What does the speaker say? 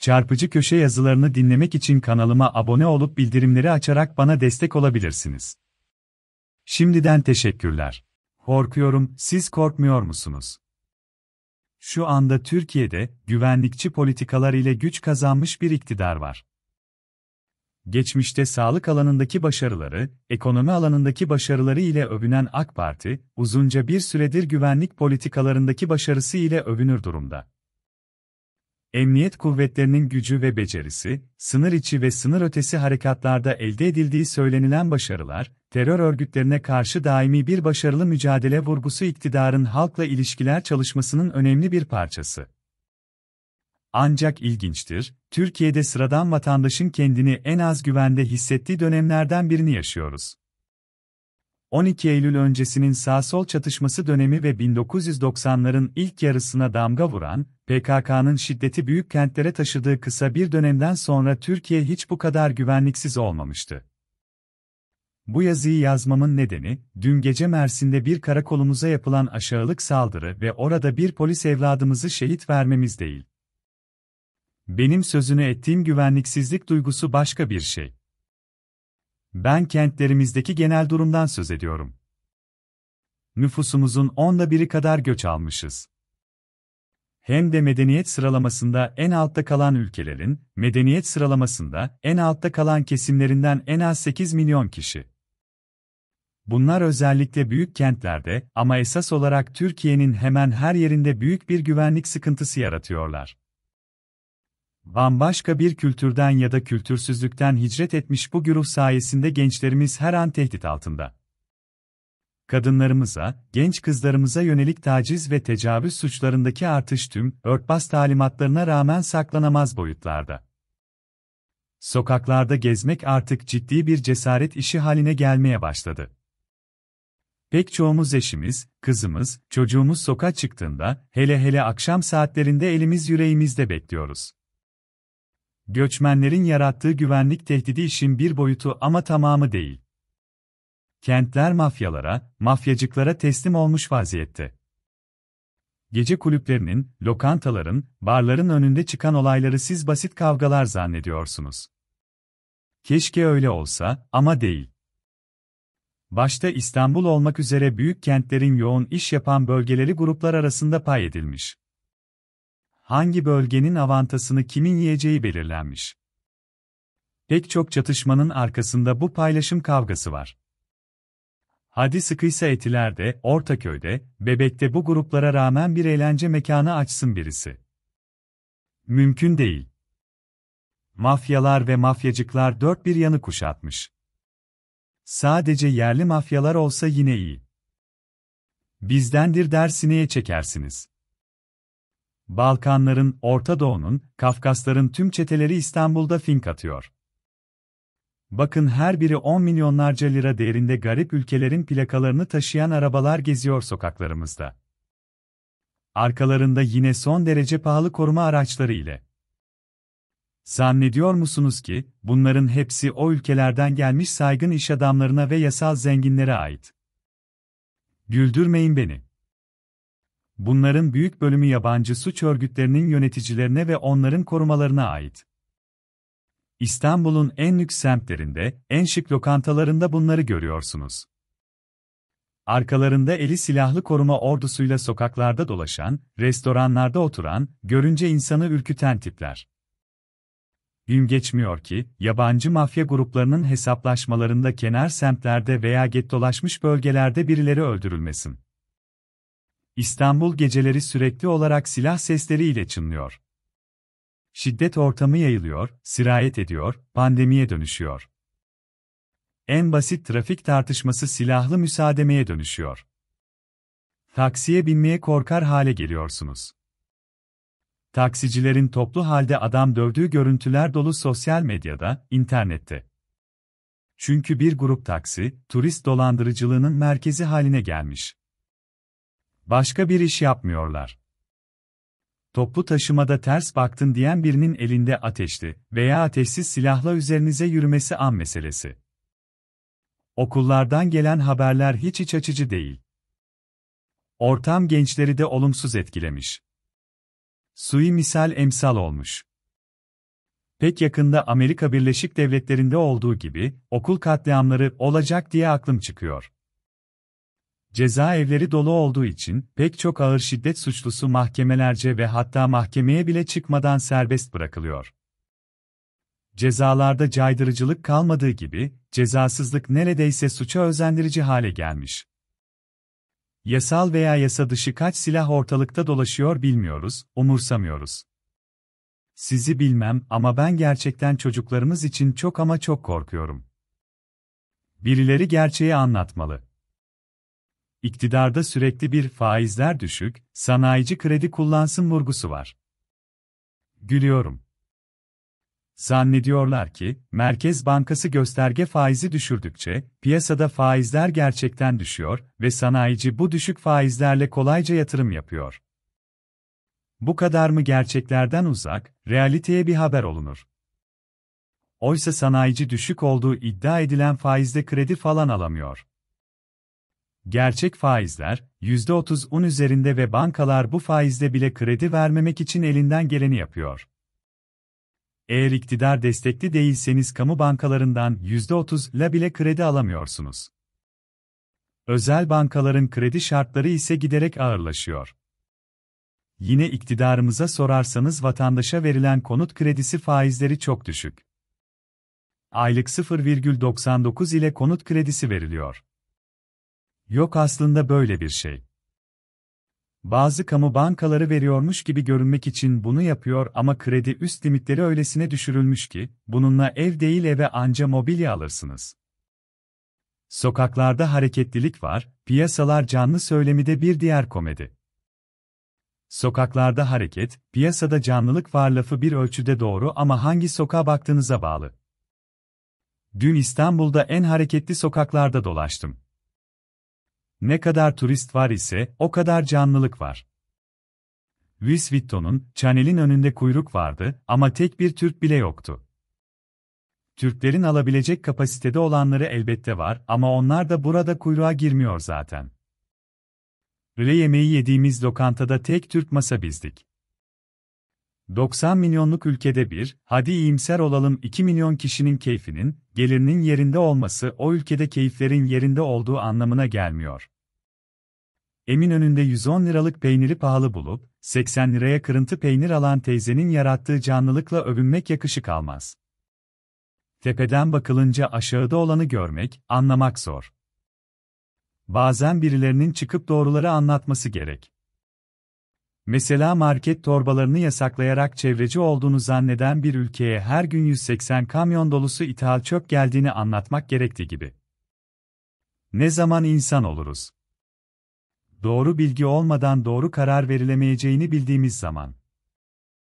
Çarpıcı köşe yazılarını dinlemek için kanalıma abone olup bildirimleri açarak bana destek olabilirsiniz. Şimdiden teşekkürler. Korkuyorum, siz korkmuyor musunuz? Şu anda Türkiye'de güvenlikçi politikalar ile güç kazanmış bir iktidar var. Geçmişte sağlık alanındaki başarıları, ekonomi alanındaki başarıları ile övünen AK Parti, uzunca bir süredir güvenlik politikalarındaki başarısı ile övünür durumda. Emniyet kuvvetlerinin gücü ve becerisi, sınır içi ve sınır ötesi harekatlarda elde edildiği söylenilen başarılar, terör örgütlerine karşı daimi bir başarılı mücadele vurgusu iktidarın halkla ilişkiler çalışmasının önemli bir parçası. Ancak ilginçtir, Türkiye'de sıradan vatandaşın kendini en az güvende hissettiği dönemlerden birini yaşıyoruz. 12 Eylül öncesinin sağ-sol çatışması dönemi ve 1990'ların ilk yarısına damga vuran, PKK'nın şiddeti büyük kentlere taşıdığı kısa bir dönemden sonra Türkiye hiç bu kadar güvenliksiz olmamıştı. Bu yazıyı yazmamın nedeni, dün gece Mersin'de bir karakolumuza yapılan aşağılık saldırı ve orada bir polis evladımızı şehit vermemiz değil. Benim sözünü ettiğim güvenliksizlik duygusu başka bir şey. Ben kentlerimizdeki genel durumdan söz ediyorum. Nüfusumuzun onda biri kadar göç almışız. Hem de medeniyet sıralamasında en altta kalan ülkelerin, medeniyet sıralamasında en altta kalan kesimlerinden en az 8 milyon kişi. Bunlar özellikle büyük kentlerde ama esas olarak Türkiye'nin hemen her yerinde büyük bir güvenlik sıkıntısı yaratıyorlar bambaşka bir kültürden ya da kültürsüzlükten hicret etmiş bu güruh sayesinde gençlerimiz her an tehdit altında. Kadınlarımıza, genç kızlarımıza yönelik taciz ve tecavüz suçlarındaki artış tüm örtbas talimatlarına rağmen saklanamaz boyutlarda. Sokaklarda gezmek artık ciddi bir cesaret işi haline gelmeye başladı. Pek çoğumuz eşimiz, kızımız, çocuğumuz sokağa çıktığında, hele hele akşam saatlerinde elimiz yüreğimizde bekliyoruz. Göçmenlerin yarattığı güvenlik tehdidi işin bir boyutu ama tamamı değil. Kentler mafyalara, mafyacıklara teslim olmuş vaziyette. Gece kulüplerinin, lokantaların, barların önünde çıkan olayları siz basit kavgalar zannediyorsunuz. Keşke öyle olsa ama değil. Başta İstanbul olmak üzere büyük kentlerin yoğun iş yapan bölgeleri gruplar arasında pay edilmiş hangi bölgenin avantasını kimin yiyeceği belirlenmiş. Pek çok çatışmanın arkasında bu paylaşım kavgası var. Hadi sıkıysa Etiler'de, Ortaköy'de, Bebek'te bu gruplara rağmen bir eğlence mekanı açsın birisi. Mümkün değil. Mafyalar ve mafyacıklar dört bir yanı kuşatmış. Sadece yerli mafyalar olsa yine iyi. Bizdendir der çekersiniz. Balkanların, Orta Doğu'nun, Kafkasların tüm çeteleri İstanbul'da fink atıyor. Bakın her biri 10 milyonlarca lira değerinde garip ülkelerin plakalarını taşıyan arabalar geziyor sokaklarımızda. Arkalarında yine son derece pahalı koruma araçları ile. Zannediyor musunuz ki, bunların hepsi o ülkelerden gelmiş saygın iş adamlarına ve yasal zenginlere ait? Güldürmeyin beni bunların büyük bölümü yabancı suç örgütlerinin yöneticilerine ve onların korumalarına ait. İstanbul'un en lüks semtlerinde, en şık lokantalarında bunları görüyorsunuz. Arkalarında eli silahlı koruma ordusuyla sokaklarda dolaşan, restoranlarda oturan, görünce insanı ürküten tipler. Gün geçmiyor ki, yabancı mafya gruplarının hesaplaşmalarında kenar semtlerde veya gettolaşmış bölgelerde birileri öldürülmesin. İstanbul geceleri sürekli olarak silah sesleriyle çınlıyor. Şiddet ortamı yayılıyor, sirayet ediyor, pandemiye dönüşüyor. En basit trafik tartışması silahlı müsaademeye dönüşüyor. Taksiye binmeye korkar hale geliyorsunuz. Taksicilerin toplu halde adam dövdüğü görüntüler dolu sosyal medyada, internette. Çünkü bir grup taksi, turist dolandırıcılığının merkezi haline gelmiş. Başka bir iş yapmıyorlar. Toplu taşımada ters baktın diyen birinin elinde ateşli veya ateşsiz silahla üzerinize yürümesi an meselesi. Okullardan gelen haberler hiç iç açıcı değil. Ortam gençleri de olumsuz etkilemiş. Sui misal emsal olmuş. Pek yakında Amerika Birleşik Devletleri'nde olduğu gibi okul katliamları olacak diye aklım çıkıyor. Cezaevleri dolu olduğu için pek çok ağır şiddet suçlusu mahkemelerce ve hatta mahkemeye bile çıkmadan serbest bırakılıyor. Cezalarda caydırıcılık kalmadığı gibi cezasızlık neredeyse suça özendirici hale gelmiş. Yasal veya yasa dışı kaç silah ortalıkta dolaşıyor bilmiyoruz, umursamıyoruz. Sizi bilmem ama ben gerçekten çocuklarımız için çok ama çok korkuyorum. Birileri gerçeği anlatmalı iktidarda sürekli bir faizler düşük, sanayici kredi kullansın vurgusu var. Gülüyorum. Zannediyorlar ki, Merkez Bankası gösterge faizi düşürdükçe, piyasada faizler gerçekten düşüyor ve sanayici bu düşük faizlerle kolayca yatırım yapıyor. Bu kadar mı gerçeklerden uzak, realiteye bir haber olunur. Oysa sanayici düşük olduğu iddia edilen faizde kredi falan alamıyor. Gerçek faizler, %30'un üzerinde ve bankalar bu faizle bile kredi vermemek için elinden geleni yapıyor. Eğer iktidar destekli değilseniz kamu bankalarından %30 ile bile kredi alamıyorsunuz. Özel bankaların kredi şartları ise giderek ağırlaşıyor. Yine iktidarımıza sorarsanız vatandaşa verilen konut kredisi faizleri çok düşük. Aylık 0,99 ile konut kredisi veriliyor. Yok aslında böyle bir şey. Bazı kamu bankaları veriyormuş gibi görünmek için bunu yapıyor ama kredi üst limitleri öylesine düşürülmüş ki, bununla ev değil eve anca mobilya alırsınız. Sokaklarda hareketlilik var, piyasalar canlı söylemi de bir diğer komedi. Sokaklarda hareket, piyasada canlılık var lafı bir ölçüde doğru ama hangi sokağa baktığınıza bağlı. Dün İstanbul'da en hareketli sokaklarda dolaştım. Ne kadar turist var ise o kadar canlılık var. Louis Vuitton'un, Chanel'in önünde kuyruk vardı ama tek bir Türk bile yoktu. Türklerin alabilecek kapasitede olanları elbette var ama onlar da burada kuyruğa girmiyor zaten. Öğle yemeği yediğimiz lokantada tek Türk masa bizdik. 90 milyonluk ülkede bir, hadi iyimser olalım 2 milyon kişinin keyfinin, gelirinin yerinde olması o ülkede keyiflerin yerinde olduğu anlamına gelmiyor. Emin önünde 110 liralık peyniri pahalı bulup, 80 liraya kırıntı peynir alan teyzenin yarattığı canlılıkla övünmek yakışık almaz. Tepeden bakılınca aşağıda olanı görmek, anlamak zor. Bazen birilerinin çıkıp doğruları anlatması gerek. Mesela market torbalarını yasaklayarak çevreci olduğunu zanneden bir ülkeye her gün 180 kamyon dolusu ithal çöp geldiğini anlatmak gerektiği gibi. Ne zaman insan oluruz? Doğru bilgi olmadan doğru karar verilemeyeceğini bildiğimiz zaman.